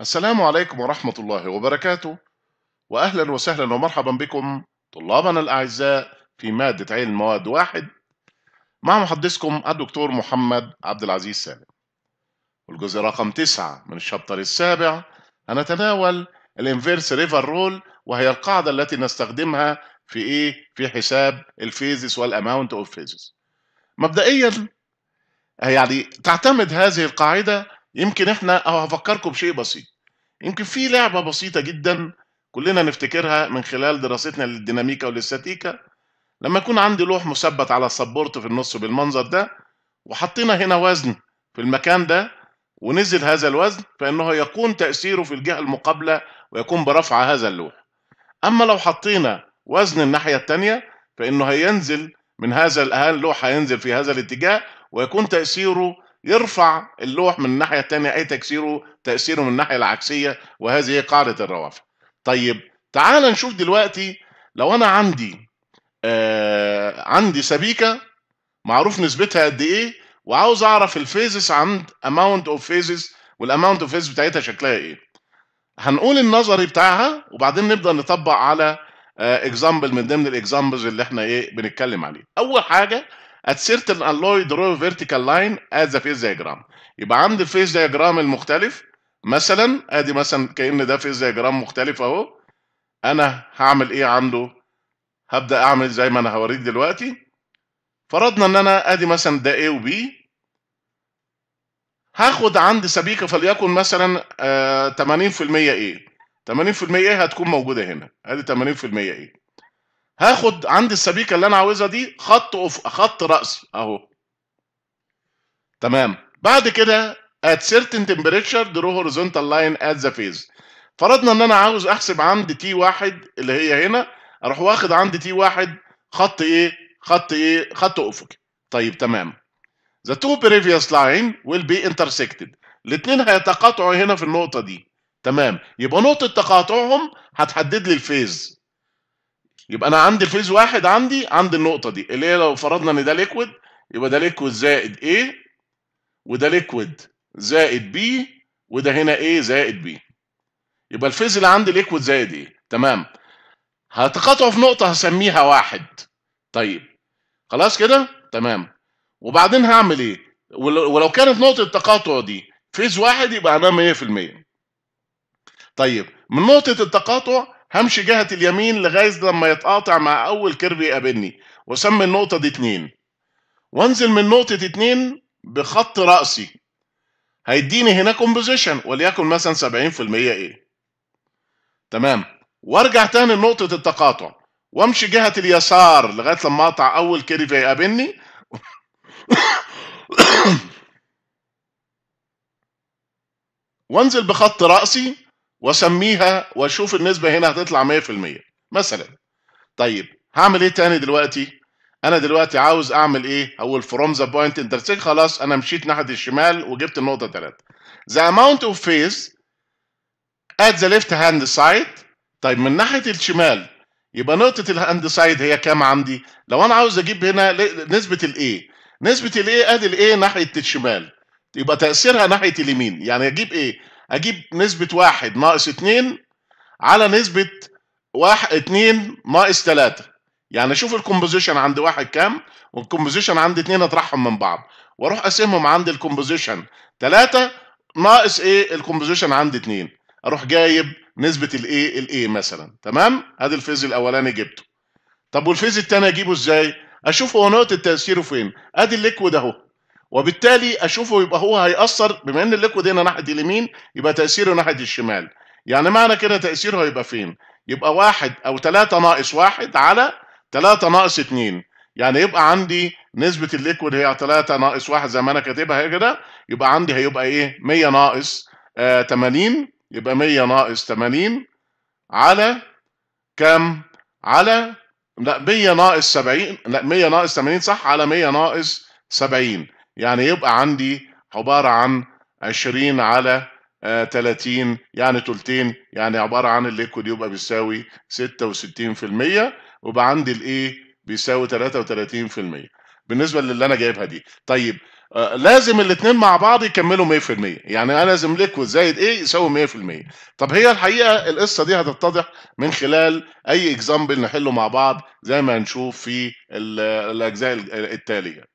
السلام عليكم ورحمة الله وبركاته وأهلا وسهلا ومرحبا بكم طلابنا الأعزاء في مادة علم مواد واحد مع محدثكم الدكتور محمد عبد العزيز سالم والجزء رقم تسعة من الشابتر السابع هنتناول الانفيرس ريفر رول وهي القاعدة التي نستخدمها في إيه؟ في حساب الفيزيس والأماونت أوف فيزيس مبدئيا يعني تعتمد هذه القاعدة يمكن احنا او هفكركم بشيء بسيط يمكن في لعبه بسيطه جدا كلنا نفتكرها من خلال دراستنا للديناميكا والاستاتيكا لما يكون عندي لوح مثبت على السبورت في النص بالمنظر ده وحطينا هنا وزن في المكان ده ونزل هذا الوزن فانه يكون تاثيره في الجهه المقابله ويكون برفع هذا اللوح اما لو حطينا وزن الناحيه الثانيه فانه هينزل من هذا اللوح هينزل في هذا الاتجاه ويكون تاثيره يرفع اللوح من الناحية الثانية أي تكسيره تأثيره من الناحية العكسية وهذه هي قاعدة الروافع طيب تعال نشوف دلوقتي لو أنا عندي آه عندي سبيكة معروف نسبتها قد إيه وعاوز أعرف الفيزز عند اماونت اوف فيزز والاماونت اوف فيز بتاعتها شكلها ايه هنقول النظري بتاعها وبعدين نبدا نطبق على اكزامبل آه، من ضمن الاكزامبلز اللي احنا ايه بنتكلم عليه اول حاجه at certain alloy draw vertical line as the phase diagram يبقى عند الفيز ديجرام المختلف مثلا ادي مثلا كان ده فيز ديجرام مختلف اهو انا هعمل ايه عنده هبدا اعمل زي ما انا هوريك دلوقتي فرضنا ان انا ادي مثلا ده A و B هاخد عند سبيكه فليكن مثلا آه 80% A 80% A هتكون موجوده هنا ادي 80% A هاخد عند السبيكه اللي انا عاوزها دي خط أف... خط راسي اهو تمام بعد كده at certain temperature draw horizontal line at the phase فرضنا ان انا عاوز احسب عند تي واحد اللي هي هنا اروح واخد عند تي واحد خط ايه خط ايه خط افقي طيب تمام the two previous line will be intersected الاثنين هيتقاطعوا هنا في النقطه دي تمام يبقى نقطه تقاطعهم هتحدد لي الفيز يبقى انا عندي الفيز واحد عندي عند النقطه دي اللي هي لو فرضنا ان ده ليكويد يبقى ده ليكويد زائد A وده ليكويد زائد B وده هنا A زائد B يبقى الفيز اللي عندي ليكويد زائد A تمام هتقاطعوا في نقطه هسميها واحد طيب خلاص كده تمام وبعدين هعمل ايه ولو كانت نقطه التقاطع دي فيز واحد يبقى انا 100% طيب من نقطه التقاطع همشي جهه اليمين لغايه لما يتقاطع مع اول كيرف يقابلني واسمي النقطه دي اتنين وانزل من نقطه اتنين بخط راسي هيديني هنا كومبوزيشن وليكن مثلا 70% ايه تمام وارجع تاني لنقطه التقاطع وامشي جهه اليسار لغايه لما اقطع اول كيرف يقابلني وانزل بخط راسي واسميها واشوف النسبه هنا هتطلع 100% مثلا طيب هعمل ايه تاني دلوقتي انا دلوقتي عاوز اعمل ايه اول فروم ذا بوينت انترسيك خلاص انا مشيت ناحيه الشمال وجبت النقطه 3 ذا اماونت اوف فيز ات ذا ليفت هاند سايد طيب من ناحيه الشمال يبقى نقطه الهاند سايد هي كام عندي لو انا عاوز اجيب هنا نسبه الاي نسبه الاي ادي الاي ناحيه الشمال يبقى تاثيرها ناحيه اليمين يعني اجيب ايه اجيب نسبه واحد ناقص اتنين على نسبه واحد اتنين ناقص تلاته يعني اشوف الكومبوزيشن عند واحد كام والكومبوزيشن عند اتنين اطرحهم من بعض واروح اقسمهم عند الكومبوزيشن تلاته ناقص ايه الكومبوزيشن عند اتنين اروح جايب نسبه الايه الايه مثلا تمام ادي الفيز الاولاني جبته طب والفيز الثاني اجيبه ازاي اشوف هو نقطه تاثيره فين ادي الليكويد اهو وبالتالي اشوفه يبقى هو هيأثر بما ان الليكويد هنا ناحيه اليمين يبقى تأثيره ناحيه الشمال يعني معنى كده تأثيره هيبقى فين؟ يبقى واحد او 3 ناقص واحد على 3 ناقص 2 يعني يبقى عندي نسبة الليكويد هي 3 ناقص 1 زي ما انا كاتبها كده يبقى عندي هيبقى ايه 100 ناقص 80 آه، يبقى 100 ناقص 80 على كام؟ على لا 100 ناقص 70 لا 100 ناقص 80 صح على 100 ناقص 70 يعني يبقى عندي عبارة عن 20 على 30 آه، يعني تلتين يعني عبارة عن الليكويد يبقى بيساوي 66% وبقى عندي الايه بيساوي 33% بالنسبة للي انا جايبها دي طيب آه، لازم الاثنين مع بعض يكملوا 100% يعني انا لازم ليكويد زائد ايه يساوي 100% طب هي الحقيقه القصه دي هتتضح من خلال اي اكزامبل نحله مع بعض زي ما هنشوف في الاجزاء التاليه